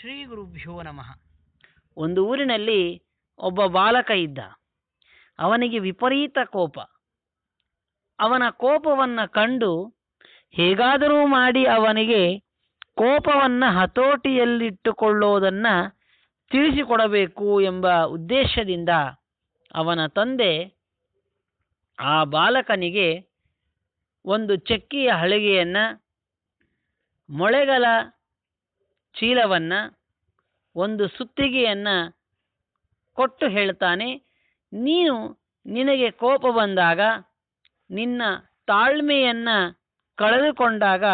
ಶ್ರೀ ಗುರುಭ್ಯೋ ನಮಃ ಒಂದು ಊರಿನಲ್ಲಿ ಒಬ್ಬ ಬಾಲಕ ಇದ್ದ ಅವನಿಗೆ ವಿಪರೀತ ಕೋಪ ಅವನ ಕೋಪವನ್ನು ಕಂಡು ಹೇಗಾದರೂ ಮಾಡಿ ಅವನಿಗೆ ಕೋಪವನ್ನು ಹತೋಟಿಯಲ್ಲಿಟ್ಟುಕೊಳ್ಳೋದನ್ನು ತಿಳಿಸಿಕೊಡಬೇಕು ಎಂಬ ಉದ್ದೇಶದಿಂದ ಅವನ ತಂದೆ ಆ ಬಾಲಕನಿಗೆ ಒಂದು ಚಕ್ಕಿಯ ಹಳಿಗೆಯನ್ನು ಮೊಳೆಗಲ ಚೀಲವನ್ನು ಒಂದು ಸುತ್ತಿಗೆಯನ್ನು ಕೊಟ್ಟು ಹೇಳ್ತಾನೆ ನೀನು ನಿನಗೆ ಕೋಪ ಬಂದಾಗ ನಿನ್ನ ತಾಳ್ಮೆಯನ್ನು ಕಳೆದುಕೊಂಡಾಗ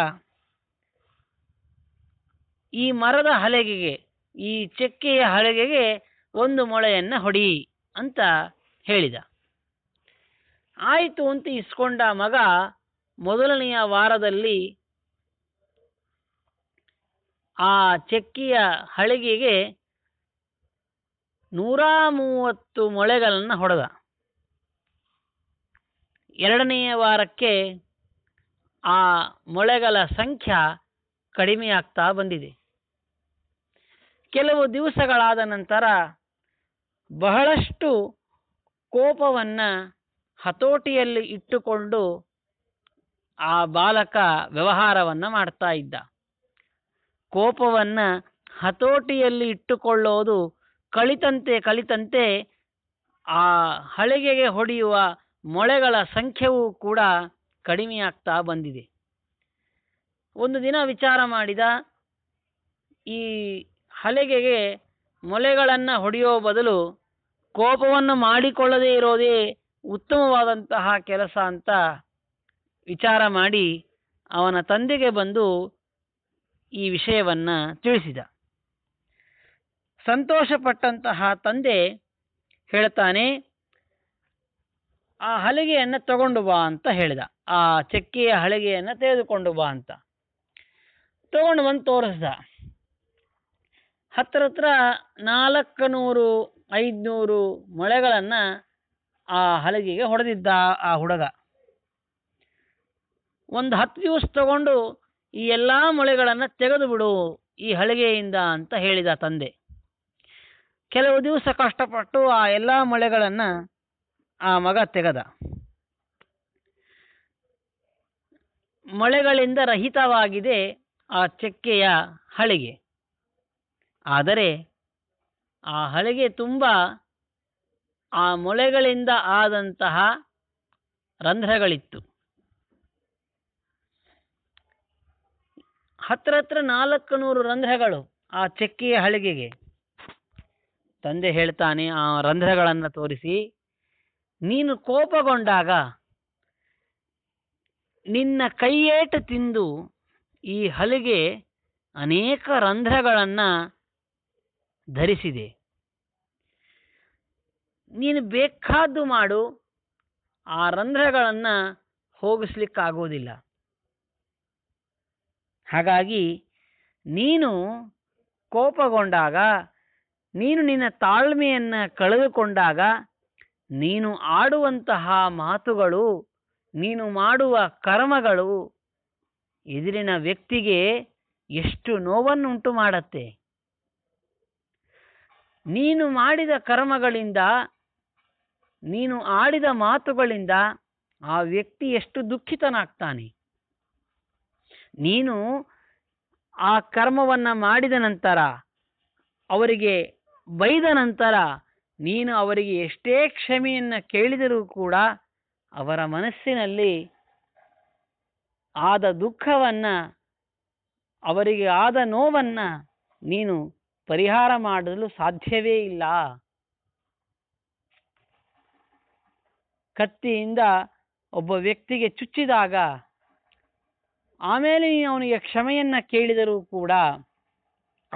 ಈ ಮರದ ಹಲಗೆಗೆ ಈ ಚೆಕ್ಕೆಯ ಹಲಗೆಗೆ ಒಂದು ಮೊಳೆಯನ್ನು ಹೊಡಿ ಅಂತ ಹೇಳಿದ ಆಯಿತು ಅಂತ ಇಸ್ಕೊಂಡ ಮಗ ಮೊದಲನೆಯ ವಾರದಲ್ಲಿ ಆ ಚೆಕ್ಕಿಯ ಹಳಿಗೆಗೆ ನೂರ ಮೂವತ್ತು ಮೊಳೆಗಳನ್ನು ಹೊಡೆದ ಎರಡನೆಯ ವಾರಕ್ಕೆ ಆ ಮೊಳೆಗಳ ಸಂಖ್ಯೆ ಕಡಿಮೆಯಾಗ್ತಾ ಬಂದಿದೆ ಕೆಲವು ದಿವಸಗಳಾದ ನಂತರ ಬಹಳಷ್ಟು ಕೋಪವನ್ನು ಹತೋಟಿಯಲ್ಲಿ ಇಟ್ಟುಕೊಂಡು ಆ ಬಾಲಕ ವ್ಯವಹಾರವನ್ನು ಮಾಡ್ತಾ ಇದ್ದ ಕೋಪವನ್ನು ಹತೋಟಿಯಲ್ಲಿ ಇಟ್ಟುಕೊಳ್ಳೋದು ಕಳಿತಂತೆ ಕಳಿತಂತೆ ಆ ಹಳಿಗೆಗೆ ಹೊಡೆಯುವ ಮೊಳೆಗಳ ಸಂಖ್ಯೆಯೂ ಕೂಡ ಕಡಿಮೆಯಾಗ್ತಾ ಬಂದಿದೆ ಒಂದು ದಿನ ವಿಚಾರ ಮಾಡಿದ ಈ ಹಳಿಗೆಗೆ ಮೊಳೆಗಳನ್ನು ಹೊಡೆಯೋ ಬದಲು ಕೋಪವನ್ನು ಮಾಡಿಕೊಳ್ಳದೇ ಇರೋದೇ ಉತ್ತಮವಾದಂತಹ ಕೆಲಸ ಅಂತ ವಿಚಾರ ಮಾಡಿ ಅವನ ತಂದೆಗೆ ಬಂದು ಈ ವಿಷಯವನ್ನು ತಿಳಿಸಿದ ಸಂತೋಷಪಟ್ಟಂತಹ ತಂದೆ ಹೇಳ್ತಾನೆ ಆ ಹಲಿಗೆಯನ್ನು ತಗೊಂಡು ಬಾ ಅಂತ ಹೇಳಿದ ಆ ಚಕ್ಕೆಯ ಹಳಿಗೆಯನ್ನು ತೆಗೆದುಕೊಂಡು ಬಾ ಅಂತ ತಗೊಂಡು ಬಂದು ತೋರಿಸ್ದ ಹತ್ರ ಹತ್ರ ನಾಲ್ಕು ನೂರು ಐದುನೂರು ಮೊಳೆಗಳನ್ನು ಆ ಹಲಗೆಗೆ ಹೊಡೆದಿದ್ದ ಆ ಹುಡುಗ ಒಂದು ಹತ್ತು ದಿವಸ ತಗೊಂಡು ಈ ಎಲ್ಲ ಮೊಳೆಗಳನ್ನು ತೆಗೆದು ಬಿಡು ಈ ಹಳಿಗೆಯಿಂದ ಅಂತ ಹೇಳಿದ ತಂದೆ ಕೆಲವು ದಿವಸ ಕಷ್ಟಪಟ್ಟು ಆ ಎಲ್ಲ ಮೊಳೆಗಳನ್ನು ಆ ಮಗ ತೆಗೆದ ಮೊಳೆಗಳಿಂದ ರಹಿತವಾಗಿದೆ ಆ ಚಕ್ಕೆಯ ಹಳಿಗೆ ಆದರೆ ಆ ಹಳಿಗೆ ತುಂಬ ಆ ಮೊಳೆಗಳಿಂದ ಆದಂತಹ ರಂಧ್ರಗಳಿತ್ತು ಹತ್ರ ಹತ್ರ ನಾಲ್ಕು ನೂರು ರಂಧ್ರಗಳು ಆ ಚೆಕ್ಕೆಯ ಹಳಿಗೆಗೆ ತಂದೆ ಹೇಳ್ತಾನೆ ಆ ರಂಧ್ರಗಳನ್ನು ತೋರಿಸಿ ನೀನು ಕೋಪಗೊಂಡಾಗ ನಿನ್ನ ಕೈಯೇಟು ತಿಂದು ಈ ಹಳಿಗೆ ಅನೇಕ ರಂಧ್ರಗಳನ್ನು ಧರಿಸಿದೆ ನೀನು ಬೇಕಾದ್ದು ಮಾಡು ಆ ರಂಧ್ರಗಳನ್ನು ಹೋಗಿಸ್ಲಿಕ್ಕಾಗೋದಿಲ್ಲ ಹಾಗಾಗಿ ನೀನು ಕೋಪಗೊಂಡಾಗ ನೀನು ನಿನ್ನ ತಾಳ್ಮೆಯನ್ನು ಕಳೆದುಕೊಂಡಾಗ ನೀನು ಆಡುವಂತಹ ಮಾತುಗಳು ನೀನು ಮಾಡುವ ಕರ್ಮಗಳು ಎದುರಿನ ವ್ಯಕ್ತಿಗೆ ಎಷ್ಟು ನೋವನ್ನುಂಟು ಮಾಡತ್ತೆ ನೀನು ಮಾಡಿದ ಕರ್ಮಗಳಿಂದ ನೀನು ಆಡಿದ ಮಾತುಗಳಿಂದ ಆ ವ್ಯಕ್ತಿ ಎಷ್ಟು ದುಃಖಿತನಾಗ್ತಾನೆ ನೀನು ಆ ಕರ್ಮವನ್ನು ಮಾಡಿದ ನಂತರ ಅವರಿಗೆ ಬೈದ ನಂತರ ನೀನು ಅವರಿಗೆ ಎಷ್ಟೇ ಕ್ಷಮೆಯನ್ನು ಕೇಳಿದರೂ ಕೂಡ ಅವರ ಮನಸ್ಸಿನಲ್ಲಿ ಆದ ದುಃಖವನ್ನು ಅವರಿಗೆ ಆದ ನೋವನ್ನು ನೀನು ಪರಿಹಾರ ಮಾಡಲು ಸಾಧ್ಯವೇ ಇಲ್ಲ ಕತ್ತಿಯಿಂದ ಒಬ್ಬ ವ್ಯಕ್ತಿಗೆ ಚುಚ್ಚಿದಾಗ ಆಮೇಲೆ ಅವನಿಗೆ ಕ್ಷಮೆಯನ್ನು ಕೇಳಿದರೂ ಕೂಡ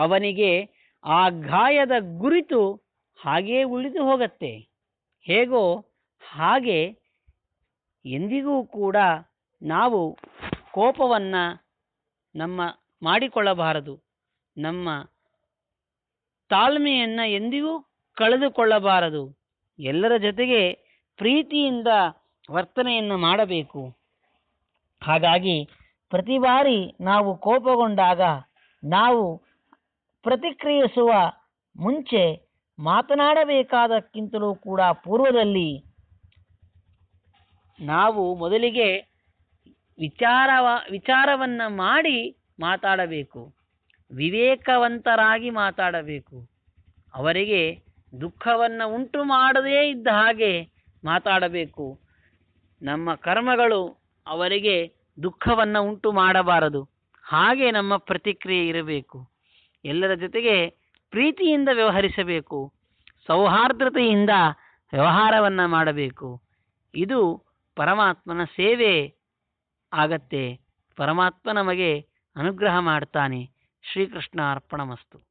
ಅವನಿಗೆ ಆ ಗಾಯದ ಗುರಿತು ಹಾಗೇ ಉಳಿದು ಹೋಗತ್ತೆ ಹೇಗೋ ಹಾಗೆ ಎಂದಿಗೂ ಕೂಡ ನಾವು ಕೋಪವನ್ನು ನಮ್ಮ ಮಾಡಿಕೊಳ್ಳಬಾರದು ನಮ್ಮ ತಾಳ್ಮೆಯನ್ನು ಎಂದಿಗೂ ಕಳೆದುಕೊಳ್ಳಬಾರದು ಎಲ್ಲರ ಜೊತೆಗೆ ಪ್ರೀತಿಯಿಂದ ವರ್ತನೆಯನ್ನು ಮಾಡಬೇಕು ಹಾಗಾಗಿ ಪ್ರತಿ ಬಾರಿ ನಾವು ಕೋಪಗೊಂಡಾಗ ನಾವು ಪ್ರತಿಕ್ರಿಯಿಸುವ ಮುಂಚೆ ಮಾತನಾಡಬೇಕಾದಕ್ಕಿಂತಲೂ ಕೂಡ ಪೂರ್ವದಲ್ಲಿ ನಾವು ಮೊದಲಿಗೆ ವಿಚಾರವ ವಿಚಾರವನ್ನು ಮಾಡಿ ಮಾತಾಡಬೇಕು ವಿವೇಕವಂತರಾಗಿ ಮಾತಾಡಬೇಕು ಅವರಿಗೆ ದುಃಖವನ್ನು ಉಂಟು ಮಾಡದೇ ಇದ್ದ ಹಾಗೆ ಮಾತಾಡಬೇಕು ನಮ್ಮ ಕರ್ಮಗಳು ಅವರಿಗೆ ದುಃಖವನ್ನು ಉಂಟು ಮಾಡಬಾರದು ಹಾಗೆ ನಮ್ಮ ಪ್ರತಿಕ್ರಿಯೆ ಇರಬೇಕು ಎಲ್ಲರ ಜೊತೆಗೆ ಪ್ರೀತಿಯಿಂದ ವ್ಯವಹರಿಸಬೇಕು ಸೌಹಾರ್ದತೆಯಿಂದ ವ್ಯವಹಾರವನ್ನು ಮಾಡಬೇಕು ಇದು ಪರಮಾತ್ಮನ ಸೇವೆ ಆಗತ್ತೆ ಪರಮಾತ್ಮ ನಮಗೆ ಅನುಗ್ರಹ ಮಾಡ್ತಾನೆ ಶ್ರೀಕೃಷ್ಣ ಅರ್ಪಣಮಸ್ತು